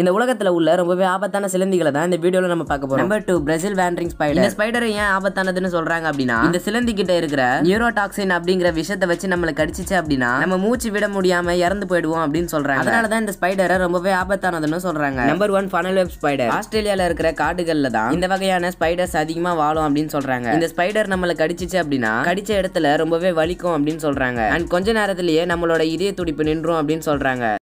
இந்த உலகத்தில் உள்ள ரொம்பவே ஆபத்தான சிலந்திகளை தான் இந்த வீடியோவில் நம்ம பார்க்க போகிறோம் number two Brazil wandering spider இந்த ஸ்பைடர் ஏன் ஆபத்தானதுன்னு சொல்கிறாங்க அப்படின்னா இந்த சிலந்தி கிட்ட இருக்கிற நியூரோடாக்சின் அப்படிங்கிற விஷயத்தை வச்சு நம்மளை கடிச்சிச்சு அப்படின்னா நம்ம மூச்சு விட முடியாமல் இறந்து போயிடுவோம் அப்படின்னு சொல்கிறாங்க அதனால தான் இந்த ஸ்பைடரை ரொம்பவே ஆபத்தானதுன்னு சொல்கிறாங்க number one funnel web spider ஆஸ்திரேலியாவில் இருக்கிற காடுகளில் தான் இந்த வகையான ஸ்பைடர்ஸ் அதிகமாக வாழும் அப்படின்னு சொல்கிறாங்க இந்த ஸ்பைடர் நம்மளை கடிச்சிச்சு அப்படின்னா கடிச்ச இடத்துல ரொம்பவே வலிக்கும் அப்படின்னு சொல்கிறாங்க அண்ட் கொஞ்ச நேரத்திலேயே நம்மளோட இதய துடிப்பு நின்றும் அப்படின்னு சொல்கிறாங்க